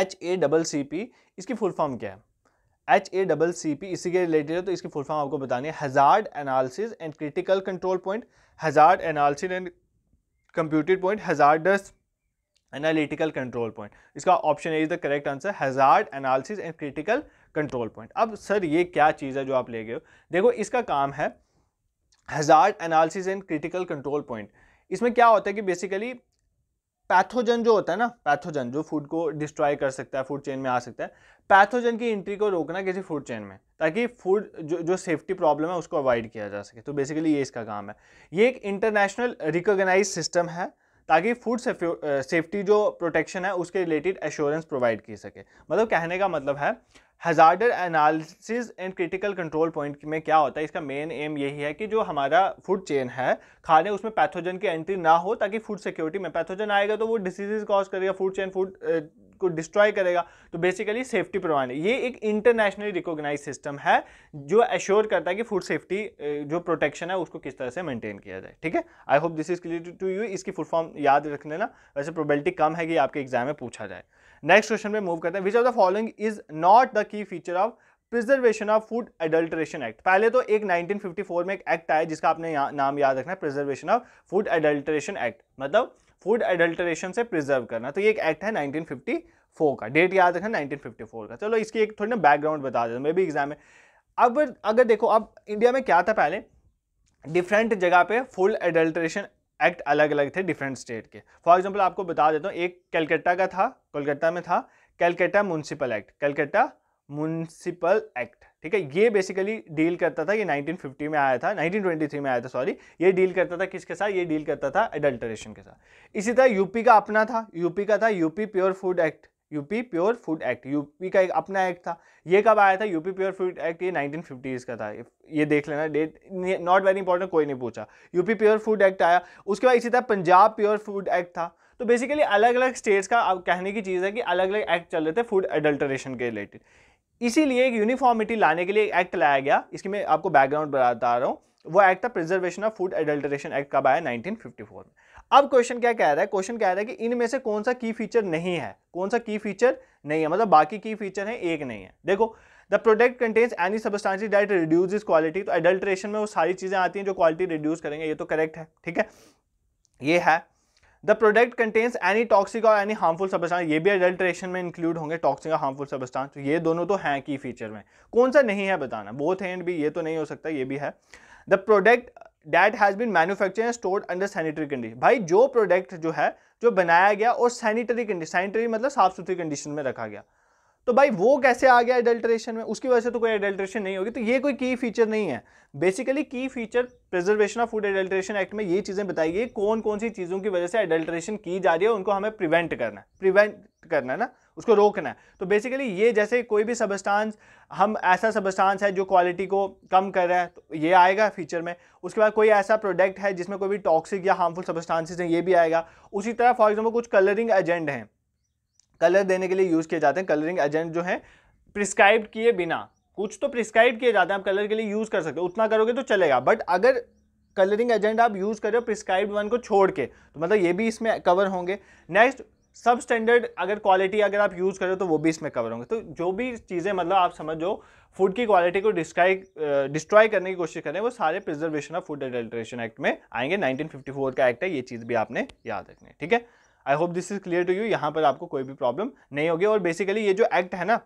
H A double C P इसकी फुल फॉर्म क्या है H A double C P इसी के रिलेटेड है तो इसकी फुल फॉर्म आपको बतानी है hazard analysis and critical control point hazard analysis and computed point hazards analytical control point इसका option A is the correct answer hazard analysis and critical control point अब सर ये क्या चीज़ है जो आप ले गए हो देखो इसका काम है hazard analysis and critical control point इसमें क्या होता है कि बेसिकली पैथोजन जो होता है ना पैथोजन जो फूड को डिस्ट्रॉय कर सकता है फूड चेन में आ सकता है पैथोजन की एंट्री को रोकना किसी फूड चेन में ताकि फूड जो जो सेफ्टी प्रॉब्लम है उसको अवॉइड किया जा सके तो बेसिकली ये इसका काम है ये एक इंटरनेशनल रिकोगनाइज सिस्टम है ताकि फूड सेफ्टी जो प्रोटेक्शन है उसके रिलेटेड एश्योरेंस प्रोवाइड की सके मतलब कहने का मतलब है hazard analysis and critical control point में क्या होता है इसका मेन एम यही है कि जो हमारा फूड चेन है खाने उसमें पैथोजन की एंट्री ना हो ताकि फूड सिक्योरिटी में पैथोजन आएगा तो वो डिसीजेज कॉज करेगा फूड चेन फूड को डिस्ट्रॉय करेगा तो बेसिकली सेफ्टी प्रोवाइड ये एक इंटरनेशनली रिकॉग्नाइज सिस्टम है जो एश्योर करता है कि फूड सेफ्टी जो प्रोटेक्शन है उसको किस तरह से मेंटेन किया जाए ठीक है I hope this is clear to you इसकी फुल फॉर्म याद रख लेना वैसे प्रोबेबिलिटी कम है कि आपके एग्जाम में पूछा जाए नेक्स्ट क्वेश्चन में मूव करते हैं which of the following is not the key feature of preservation of food adulteration act पहले तो एक 1954 में एक एक्ट आया जिसका आपने या, नाम याद रखना है preservation of food adulteration act मतलब फूड एडल्ट्रेशन से प्रिजर्व करना तो ये एक एक्ट है 1954 का डेट याद रखना 1954 का चलो इसकी एक थोड़ी ना बैकग्राउंड बता देता हूँ मे भी एग्जाम में अब अगर देखो अब इंडिया में क्या था पहले डिफरेंट जगह पे फूड एडल्ट्रेशन एक्ट अलग अलग थे डिफरेंट स्टेट के फॉर एग्जाम्पल आपको बता देता हूँ एक कलकत्ता का था कोलकाता में था Calcutta municipal act Calcutta municipal act ठीक है ये बेसिकली डील करता था ये 1950 में आया था 1923 में आया था सॉरी ये डील करता था किसके साथ ये डील करता था एडल्टरेशन के साथ इसी तरह यूपी का अपना था यूपी का था UP pure food act UP pure food act UP का एक अपना एक्ट था ये कब आया था यूपी प्योर फूड एक्ट ये नाइनटीन का था ये देख लेना डेट नॉट वेरी इंपॉर्टेंट कोई नहीं पूछा यूपी प्योर फूड एक्ट आया उसके बाद इसी तरह पंजाब प्योर फूड एक्ट था तो बेसिकली अलग अलग स्टेट्स का अब कहने की चीज़ है कि अलग अलग एक्ट चल रहे थे फूड एडल्टरेशन के रिलेटेड इसीलिए एक यूनिफॉर्मिटी लाने के लिए एक एक्ट लाया गया इसकी मैं आपको बैकग्राउंड बता रहा हूँ वो एक्ट था preservation of food adulteration act कब आया 1954 में अब क्वेश्चन क्या कह रहा है क्वेश्चन कह रहा है कि इनमें से कौन सा की फीचर नहीं है कौन सा की फीचर नहीं है मतलब बाकी की फीचर है एक नहीं है देखो the product contains any substance that reduce is quality तो एडल्ट्रेशन में वो सारी चीज़ें आती हैं जो क्वालिटी रिड्यूस करेंगे ये तो करेक्ट है ठीक है ये है the product contains any toxic और एनी हार्मफुल सबस्टांस ये भी अडल्ट्रेशन में इंक्लूड होंगे टॉक्सिक और हार्मफुल सबस्टांस ये दोनों तो हैं की फीचर में कौन सा नहीं है बताना बोथ हैंड भी ये तो नहीं हो सकता ये भी है the product that has been manufacture and stored under sanitary condition भाई जो प्रोडक्ट जो है जो बनाया गया और सैनिटरी कंडीशन सैनिटरी मतलब साफ सुथरी कंडीशन में रखा गया तो भाई वो कैसे आ गया एडल्ट्रेशन में उसकी वजह से तो कोई एडल्ट्रेशन नहीं होगी तो ये कोई की फीचर नहीं है basically key feature preservation of food adulteration act में ये चीज़ें बताई गई कौन कौन सी चीज़ों की वजह से एडल्ट्रेशन की जा रही है उनको हमें प्रिवेंट करना है प्रिवेंट करना है ना उसको रोकना है तो बेसिकली ये जैसे कोई भी सबस्टांस हम ऐसा सबस्टांस है जो क्वालिटी को कम कर रहा है तो ये आएगा फीचर में उसके बाद कोई ऐसा प्रोडक्ट है जिसमें कोई भी टॉक्सिक या हार्मफुल सबस्टांसिस हैं ये भी आएगा उसी तरह फॉर एग्जाम्पल कुछ कलरिंग एजेंड हैं कलर देने के लिए यूज़ किए जाते हैं कलरिंग एजेंट जो है प्रिस्क्राइब किए बिना कुछ तो प्रिस्क्राइब किए जाते हैं आप कलर के लिए यूज़ कर सकते हो उतना करोगे तो चलेगा बट अगर कलरिंग एजेंट आप यूज़ कर रहे हो प्रिस्क्राइब्ड वन को छोड़ के तो मतलब ये भी इसमें कवर होंगे नेक्स्ट सब स्टैंडर्ड अगर क्वालिटी अगर आप यूज़ करें तो वो भी इसमें कवर होंगे तो जो भी चीज़ें मतलब आप समझो फूड की क्वालिटी को डिस्क्राइब डिस्ट्रॉय करने की कोशिश करें वो सारे preservation of food adulteration act में आएंगे 1954 का एक्ट है ये चीज़ भी आपने याद रखनी है ठीक है I hope this is clear to you यहाँ पर आपको कोई भी प्रॉब्लम नहीं होगी और बेसिकली ये जो एक्ट है ना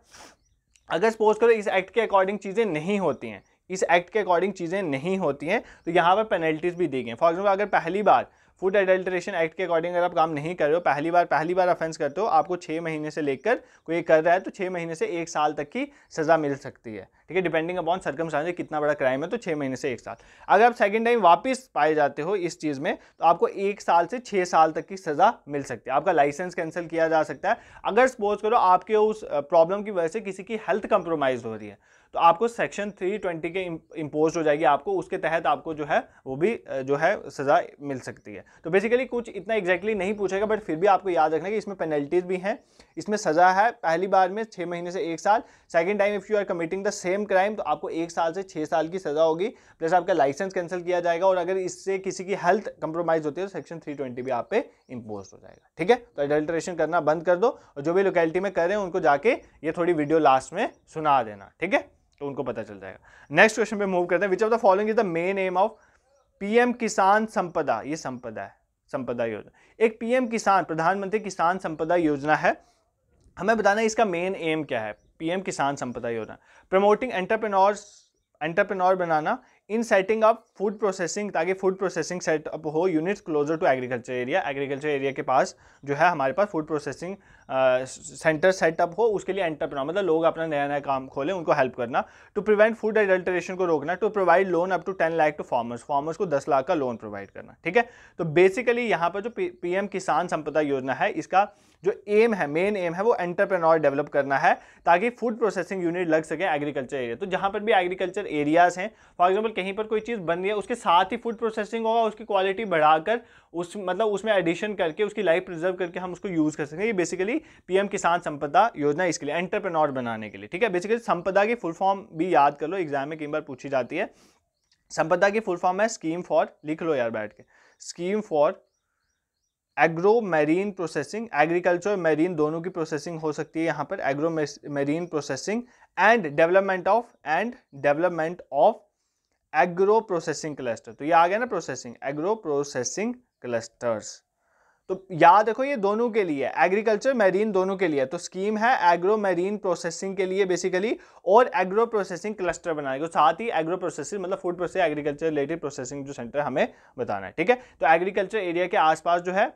अगर सपोज करो इस एक्ट के अकॉर्डिंग चीज़ें नहीं होती हैं इस एक्ट के अकॉर्डिंग चीज़ें नहीं होती हैं तो यहाँ पर पेनल्टीज भी दी गई फॉर एग्जाम्पल अगर पहली बार फूड एडल्ट्रेशन एक्ट के अकॉर्डिंग अगर आप काम नहीं कर रहे हो पहली बार पहली बार अफेंस करते हो आपको छः महीने से लेकर कोई कर रहा है तो छः महीने से एक साल तक की सज़ा मिल सकती है ठीक है डिपेंडिंग अपॉन सरकमस्टांसेस कितना बड़ा क्राइम है तो छः महीने से एक साल अगर आप सेकेंड टाइम वापस पाए जाते हो इस चीज़ में तो आपको एक साल से छः साल तक की सज़ा मिल सकती है आपका लाइसेंस कैंसिल किया जा सकता है अगर सपोज करो आपके उस प्रॉब्लम की वजह से किसी की हेल्थ कंप्रोमाइज हो रही है तो आपको सेक्शन 320 के इम्पोज हो जाएगी आपको उसके तहत आपको जो है वो भी जो है सज़ा मिल सकती है तो बेसिकली कुछ इतना एग्जैक्टली नहीं पूछेगा बट फिर भी आपको याद रखना कि इसमें पेनल्टीज भी हैं इसमें सज़ा है पहली बार में छः महीने से एक साल second time if you are committing the same crime तो आपको एक साल से छः साल की सज़ा होगी प्लस आपका लाइसेंस कैंसिल किया जाएगा और अगर इससे किसी की हेल्थ कंप्रोमाइज़ होती है तो सेक्शन थ्री भी आप पे इम्पोज हो जाएगा ठीक है तो एडल्ट्रेशन करना बंद कर दो और जो भी लोकेलिटी में कर रहे हैं उनको जाके ये थोड़ी वीडियो लास्ट में सुना देना ठीक है तो उनको पता चल जाएगा नेक्स्ट क्वेश्चन पे मूव करते हैं which of the following is the main aim of PM Kisan Sampada ये संपदा है संपदा योजना एक पीएम किसान प्रधानमंत्री किसान संपदा योजना है हमें बताना इसका मेन एम क्या है PM Kisan Sampada Yojana promoting entrepreneurs entrepreneur बनाना in setting up food processing ताकि फूड प्रोसेसिंग सेटअप हो units closer to agriculture area agriculture area के पास जो है हमारे पास फूड प्रोसेसिंग सेंटर सेटअप हो उसके लिए एंटरप्रनर मतलब लोग अपना नया नया काम खोलें उनको हेल्प करना टू प्रिवेंट फूड एडल्ट्रेशन को रोकना to provide loan up to ten lakh to farmers farmers को दस लाख का लोन प्रोवाइड करना ठीक है तो बेसिकली यहाँ पर जो पी किसान संपदा योजना है इसका जो एम है मेन एम है वो एंटरप्रेन्योर डेवलप करना है ताकि फूड प्रोसेसिंग यूनिट लग सके एग्रीकल्चर एरिया तो जहाँ पर भी एग्रीकल्चर एरियाज हैं फॉर एग्जाम्पल कहीं पर कोई चीज़ बन रही है उसके साथ ही फूड प्रोसेसिंग होगा उसकी क्वालिटी बढ़ाकर उस मतलब उसमें एडिशन करके उसकी लाइफ प्रिजर्व करके हम उसको यूज़ कर सकेंगे ये बेसिकली पीएम किसान संपदा योजना इसके लिए एंटरप्रेन्योर बनाने के लिए ठीक है बेसिकली संपदा की फुल फॉर्म भी याद कर लो एग्जाम में कई बार पूछी जाती है संपदा की फुल फॉर्म है स्कीम फॉर लिख लो यार बैठ के scheme for agro marine processing agriculture marine दोनों की प्रोसेसिंग हो सकती है यहाँ पर agro marine processing and development of and development of agro processing cluster तो ये आ गया ना प्रोसेसिंग एग्रो प्रोसेसिंग क्लस्टर्स तो याद रखो ये दोनों के लिए एग्रीकल्चर मैरीन दोनों के लिए तो स्कीम है एग्रो मैरीन प्रोसेसिंग के लिए बेसिकली और एग्रो प्रोसेसिंग क्लस्टर बनाने को तो साथ ही एग्रो प्रोसेसिंग मतलब food processing agriculture related processing जो सेंटर हमें बताना है ठीक है तो एग्रीकल्चर एरिया के आसपास जो है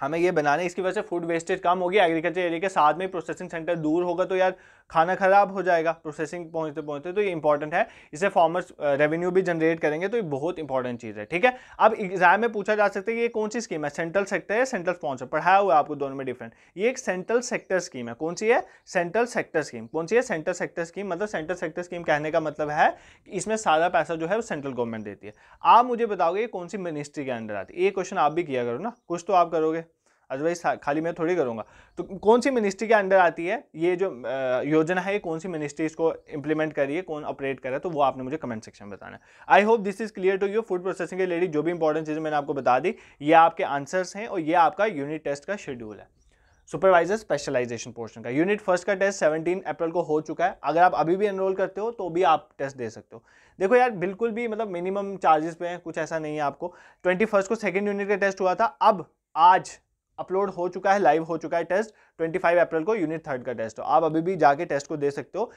हमें ये बनाने इसकी वजह से फूड वेस्टेज कम होगी एग्रीकल्चर एरिया के साथ में प्रोसेसिंग सेंटर दूर होगा तो यार खाना ख़राब हो जाएगा प्रोसेसिंग पहुँचते पहुँचते तो ये इंपॉर्टेंट है इससे फार्मर्स रेवेन्यू भी जनरेट करेंगे तो ये बहुत इंपॉर्टेंट चीज़ है ठीक है अब एग्जाम में पूछा जा सकता है ये कौन सी स्कीम है सेंट्रल सेक्टर है सेंट्रल स्पॉन्सर पढ़ाया हुआ आपको दोनों में डिफरेंट ये एक सेंट्रल सेक्टर स्कीम है कौन सी है सेंट्रल सेक्टर स्कीम कौन सी है सेंट्रल सेक्टर स्कीम मतलब सेंट्रल सेक्टर स्कीम कहने का मतलब है कि इसमें सारा पैसा जो है वो सेंट्रल गवर्नमेंट देती है आप मुझे बताओगे कौन सी मिनिस्ट्री के अंडर आती है ये क्वेश्चन आप भी किया करो ना कुछ तो आप करोगे अदरवाइज खाली मैं थोड़ी करूँगा तो कौन सी मिनिस्ट्री के अंडर आती है ये जो योजना है कौन सी मिनिस्ट्री इसको इंप्लीमेंट कर रही है कौन ऑपरेट कर रहा है तो वो आपने मुझे कमेंट सेक्शन में बताना I hope this is clear to you food processing के लेडी जो भी इंपॉर्टेंट चीज़ें मैंने आपको बता दी ये आपके आंसर्स हैं और ये आपका यूनिट टेस्ट का शेड्यूल है सुपरवाइजर स्पेशलाइजेशन पोर्शन का यूनिट फर्स्ट का टेस्ट 17 अप्रैल को हो चुका है अगर आप अभी भी एनरोल करते हो तो भी आप टेस्ट दे सकते हो देखो यार बिल्कुल भी मतलब मिनिमम चार्जेस पे हैं कुछ ऐसा नहीं है आपको ट्वेंटी फर्स्ट को सेकेंड यूनिट का टेस्ट हुआ था अब आज अपलोड हो चुका है लाइव हो चुका है टेस्ट 25 अप्रैल को यूनिट थर्ड का टेस्ट तो आप अभी भी जाके टेस्ट को दे सकते हो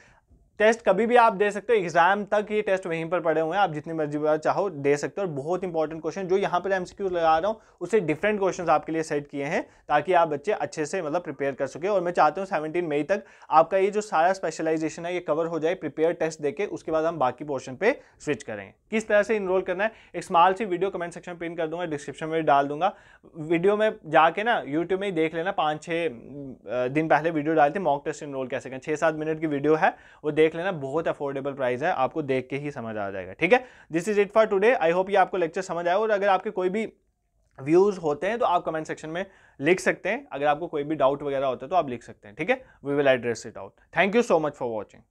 टेस्ट कभी भी आप दे सकते हो एग्जाम तक ये टेस्ट वहीं पर पड़े हुए हैं आप जितनी मर्जी बार चाहो दे सकते हो और बहुत इंपॉर्टेंट क्वेश्चन जो यहाँ पर एम लगा रहा हूँ उससे डिफरेंट क्वेश्चन आपके लिए सेट किए हैं ताकि आप बच्चे अच्छे से मतलब प्रिपेयर कर सके और मैं चाहता हूँ सेवनटीन मई तक आपका ये जो सारा स्पेशलाइजेशन है ये कवर हो जाए प्रिपेयर टेस्ट देकर उसके बाद हम बाकी पोर्शन पर स्विच करें किस तरह से इनरोल करना है एक स्माल सी वीडियो कमेंट सेक्शन पिन कर दूंगा डिस्क्रिप्शन में डाल दूंगा वीडियो में जाके ना यूट्यूब में ही देख लेना पाँच छः दिन पहले वीडियो डालते मॉक टेस्ट इनरोल कैसे करें छः सात मिनट की वीडियो है वो देख देख लेना बहुत अफोर्डेबल प्राइस है आपको देख के ही समझ आ जाएगा ठीक है this is it for today I hope ये आपको लेक्चर समझ आया और अगर आपके कोई भी व्यूज़ होते हैं तो आप कमेंट सेक्शन में लिख सकते हैं अगर आपको कोई भी डाउट वगैरह होता है तो आप लिख सकते हैं ठीक है we will address it out thank you so much for watching